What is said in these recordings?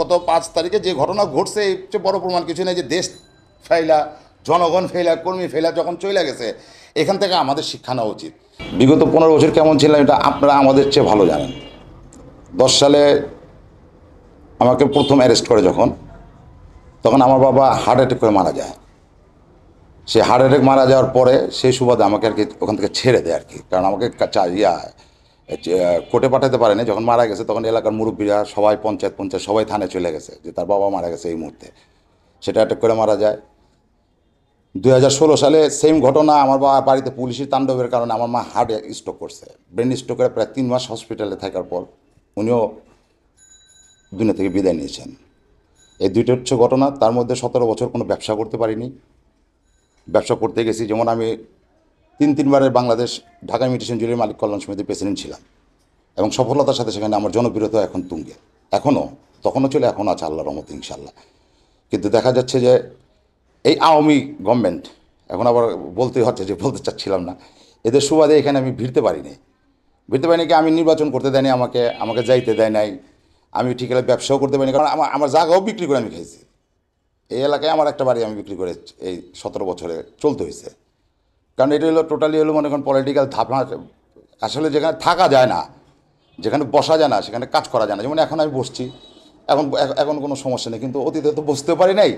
গত পাঁচ তারিখে যে ঘটনা ঘটছে এর চেয়ে বড় প্রমাণ কিছু নেই যে দেশ ফেলা জনগণ ফেলা কর্মী ফেলা যখন চলে গেছে এখান থেকে আমাদের শিক্ষা নেওয়া উচিত বিগত পনেরো বছর কেমন ছিলাম এটা আপনারা আমাদের চেয়ে ভালো জানেন দশ সালে আমাকে প্রথম অ্যারেস্ট করে যখন তখন আমার বাবা হার্ট অ্যাটাক করে মারা যায় সে হার্ট অ্যাটাক মারা যাওয়ার পরে সেই সুবাদে আমাকে আর কি ওখান থেকে ছেড়ে দেয় আর কি কারণ আমাকে ইয়া কোর্টে পাঠাতে পারেনি যখন মারা গেছে তখন এলাকার মুরব্বীরা সবাই পঞ্চায়েত পঞ্চায়েত সবাই থানে চলে গেছে যে তার বাবা মারা গেছে এই মুহূর্তে সেটা অ্যাটেক করে মারা যায় দুই সালে সেম ঘটনা আমার বাবা বাড়িতে পুলিশের তাণ্ডবের কারণে আমার মা হার্ট স্ট্রোক করছে ব্রেন স্ট্রোকের প্রায় তিন মাস হসপিটালে থাকার পর উনিও দুনিয়া থেকে বিদায় নিয়েছেন এই দুইটা হচ্ছে ঘটনা তার মধ্যে সতেরো বছর কোনো ব্যবসা করতে পারিনি ব্যবসা করতে গেছি যেমন আমি তিন তিনবারের বাংলাদেশ ঢাকা মিউটেশন জুড়ে মালিক কল্যাণ সমিতির প্রেসিডেন্ট ছিলাম এবং সফলতার সাথে সেখানে আমার জনপ্রিয়তা এখন তুঙ্গে এখনও তখনও চলে এখন আছে আল্লাহ রহমত ইনশাল্লাহ কিন্তু দেখা যাচ্ছে যে এই আওয়ামী গভর্নমেন্ট এখন আবার বলতে হচ্ছে যে বলতে চাচ্ছিলাম না এদের সুবাদে এখানে আমি ভিড়তে পারিনি ভিড়তে পারিনি কি আমি নির্বাচন করতে দেয়নি আমাকে আমাকে যাইতে দেয় নাই আমি ঠিক ব্যবসাও করতে পারিনি কারণ আমার আমার জায়গাও বিক্রি করে আমি খেয়েছি এই এলাকায় আমার একটা বাড়ি আমি বিক্রি করে এই সতেরো বছরে চলতে হয়েছে কারণ এটা হলো টোটালি হলো মনে করেন পলিটিক্যাল ধাপনা আসলে যেখানে থাকা যায় না যেখানে বসা যায় না সেখানে কাজ করা যায় না যেমন এখন আমি বসছি এখন এখন কোনো সমস্যা নেই কিন্তু অতীতে তো বসতে পারি নাই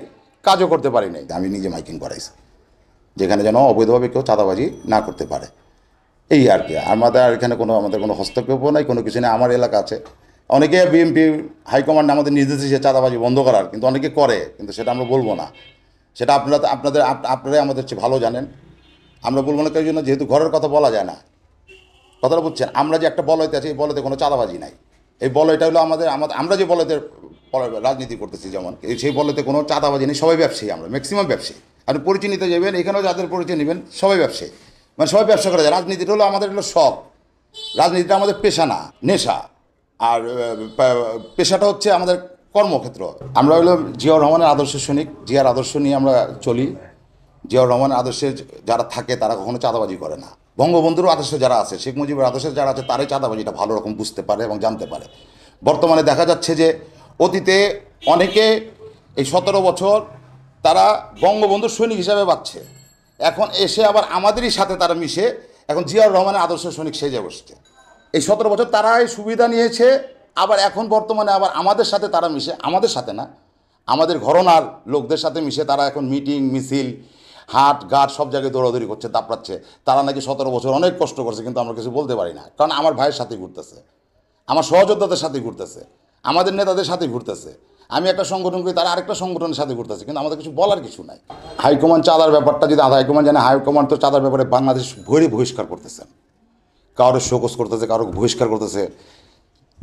কাজও করতে পারি নাই আমি নিজে মাইকিং করাইছি যেখানে যেন অবৈধভাবে কেউ চাঁদাবাজি না করতে পারে এই আর কি আমাদের এখানে কোনো আমাদের কোনো হস্তক্ষেপও নাই কোনো কিছু নেই আমার এলাকা আছে অনেকে বিএমপি হাইকমান্ড আমাদের নির্দেশ দিয়েছে চাঁদাবাজি বন্ধ করার কিন্তু অনেকে করে কিন্তু সেটা আমরা বলবো না সেটা আপনারা আপনাদের আপনারাই আমাদের চেয়ে ভালো জানেন আমরা বলবো না তাই জন্য যেহেতু ঘরের কথা বলা যায় না কথাটা বুঝছেন আমরা যে একটা বলয়তে আছি এই বলয়তে কোনো চাঁদাবাজি নাই এই বলয়টা হলো আমাদের আমাদের আমরা যে বলয়তে রাজনীতি করতেছি যেমন সেই বলতে কোনো চাঁদাবাজি নেই সবাই ব্যবসায়ী আমরা ম্যাক্সিমাম ব্যবসায়ী আপনি পরিচয় নিতে যাবেন এখানেও যাদের পরিচয় নেবেন সবাই ব্যবসায়ী মানে সবাই ব্যবসা করা যায় রাজনীতিটা হলো আমাদের হলো শখ রাজনীতিটা আমাদের পেশা না নেশা আর পেশাটা হচ্ছে আমাদের কর্মক্ষেত্র আমরা হলো জিয়াউর রহমানের আদর্শ সৈনিক জিয়ার আদর্শ নিয়ে আমরা চলি জিয়াউর রহমানের আদর্শে যারা থাকে তারা কখনো চাঁদাবাজি করে না বঙ্গবন্ধুর আদর্শে যারা আছে শেখ মুজিবের আদর্শে যারা আছে তারাই চাঁদাবাজিটা ভালো রকম বুঝতে পারে এবং জানতে পারে বর্তমানে দেখা যাচ্ছে যে অতীতে অনেকে এই সতেরো বছর তারা বঙ্গবন্ধুর সৈনিক হিসাবে পাচ্ছে এখন এসে আবার আমাদেরই সাথে তারা মিশে এখন জিয়াউর রহমানের আদর্শ সৈনিক সেজে বসছে এই সতেরো বছর তারাই সুবিধা নিয়েছে আবার এখন বর্তমানে আবার আমাদের সাথে তারা মিশে আমাদের সাথে না আমাদের ঘরনার লোকদের সাথে মিশে তারা এখন মিটিং মিছিল হাট ঘাট সব জায়গায় দৌড়াদৌড়ি করছে দাপড়াচ্ছে তারা নাকি সতেরো বছর অনেক কষ্ট করছে কিন্তু আমরা কিছু বলতে পারি না কারণ আমার ভাইয়ের সাথে ঘুরতেছে আমার সহযোদ্ধাদের সাথে ঘুরতেছে আমাদের নেতাদের সাথে ঘুরতেছে আমি একটা সংগঠন করি তারা আরেকটা সংগঠনের সাথে ঘুরতেছে কিন্তু আমাদের কিছু বলার কিছু নাই হাইকমান্ড চাঁদার ব্যাপারটা যদি হাইকমান্ড জানে হাইকমান্ড তো চাঁদার ব্যাপারে বাংলাদেশ ভরে বহিষ্কার করতেছেন কারো শোকস করতেছে কারো বহিষ্কার করতেছে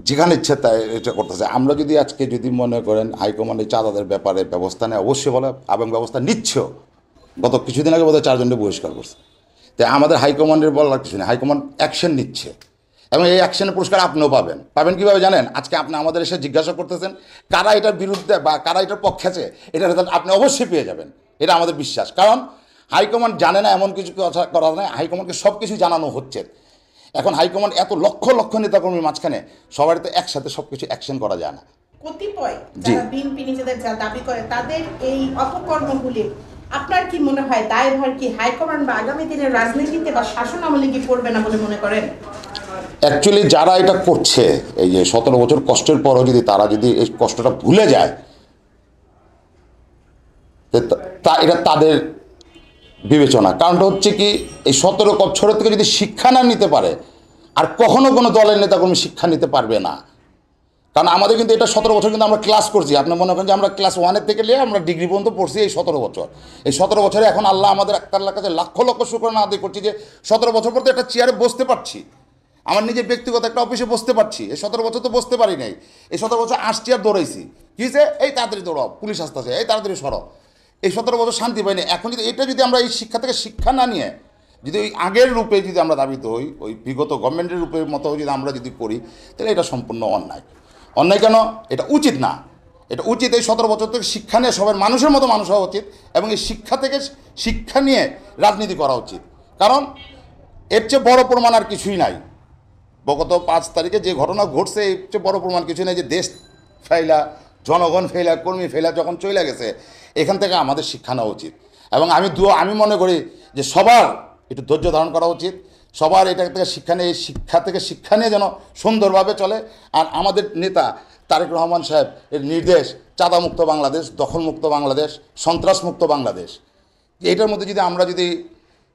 যেখানে ইচ্ছে তাই এটা করতেছে আমরা যদি আজকে যদি মনে করেন হাইকমান্ডে চাঁদাদের ব্যাপারে ব্যবস্থা নেয় অবশ্যই বলে এবং ব্যবস্থা নিচ্ছেও গত কিছুদিন আগে বোধহয় চারজনকে বহিষ্কার করছে তাই আমাদের হাইকমান্ডের বলার কিছু নেই হাইকমান্ড অ্যাকশন নিচ্ছে এবং এই অ্যাকশনের পুরস্কার আপনিও পাবেন পাবেন কীভাবে জানেন আজকে আপনি আমাদের এসে জিজ্ঞাসা করতেছেন কারা এটার বিরুদ্ধে বা কারা এটার পক্ষে আছে এটা রেজাল্ট আপনি অবশ্যই পেয়ে যাবেন এটা আমাদের বিশ্বাস কারণ হাইকমান্ড জানে না এমন কিছু কথা করা নয় হাইকমান্ডকে সব কিছু জানানো হচ্ছে এখন হাইকমান্ড এত লক্ষ লক্ষ নেতাকর্মীর মাঝখানে সবার তো একসাথে সব কিছু অ্যাকশন করা যায় না কতিপয় যারা বিএনপি নিজেদের যা দাবি করে তাদের এই অপকর্মগুলি আপনার কি মনে হয় দায়ভার কি হাইকমান্ড বা আগামী দিনের রাজনীতিতে বা শাসন আমলে কি করবে না বলে মনে করেন অ্যাকচুয়ালি যারা এটা করছে এই যে সতেরো বছর কষ্টের পরও যদি তারা যদি এই কষ্টটা ভুলে যায় তা এটা তাদের বিবেচনা কারণটা হচ্ছে কি এই সতেরো বছর থেকে যদি শিক্ষা না নিতে পারে আর কখনো কোনো দলের নেতা কোনো শিক্ষা নিতে পারবে না কারণ আমাদের কিন্তু এটা সতেরো বছর কিন্তু আমরা ক্লাস করছি আপনি মনে করেন যে আমরা ক্লাস ওয়ানের থেকে নিয়ে আমরা ডিগ্রি পর্যন্ত পড়ছি এই সতেরো বছর এই সতেরো বছরে এখন আল্লাহ আমাদের আল্লাহ কাছে লক্ষ লক্ষ শুক্রানা আদায় করছি যে সতেরো বছর পর তো একটা চেয়ারে বসতে পারছি আমার নিজের ব্যক্তিগত একটা অফিসে বসতে পারছি এই সতেরো বছর তো বসতে পারি নাই এই সতেরো বছর আসছি চেয়ার দৌড়াইছি কী হয়েছে এই তাড়াতাড়ি দৌড়াও পুলিশ আসতেছে এই তাড়াতাড়ি সরো এই সতেরো বছর শান্তি পাইনি এখন যদি এটা যদি আমরা এই শিক্ষা থেকে শিক্ষা না নিয়ে যদি ওই আগের রূপে যদি আমরা দাবিত হই ওই বিগত গভর্নমেন্টের রূপের মতো যদি আমরা যদি করি তাহলে এটা সম্পূর্ণ অন্যায় অন্যায় কেন এটা উচিত না এটা উচিত এই সতেরো বছর থেকে শিক্ষা নিয়ে সবার মানুষের মতো মানুষ হওয়া উচিত এবং এই শিক্ষা থেকে শিক্ষা নিয়ে রাজনীতি করা উচিত কারণ এর চেয়ে বড়ো প্রমাণ আর কিছুই নাই গত পাঁচ তারিখে যে ঘটনা ঘটছে এর চেয়ে বড়ো প্রমাণ কিছুই নাই যে দেশ ফেলা জনগণ ফেলা কর্মী ফেলা যখন চলে গেছে এখান থেকে আমাদের শিক্ষা নেওয়া উচিত এবং আমি দু আমি মনে করি যে সবার একটু ধৈর্য ধারণ করা উচিত সবার এটা থেকে শিক্ষা নিয়ে শিক্ষা থেকে শিক্ষা নিয়ে যেন সুন্দরভাবে চলে আর আমাদের নেতা তারেক রহমান সাহেব এর নির্দেশ চাঁদামুক্ত বাংলাদেশ দখলমুক্ত বাংলাদেশ সন্ত্রাসমুক্ত বাংলাদেশ এটার মধ্যে যদি আমরা যদি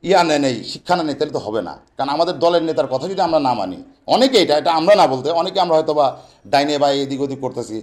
ইয়া নেয় নেই শিক্ষা না নেই তাহলে তো হবে না কারণ আমাদের দলের নেতার কথা যদি আমরা না মানি অনেকে এটা এটা আমরা না বলতে অনেকে আমরা হয়তো বা ডাইনে বা এদিক ওদিক করতেছি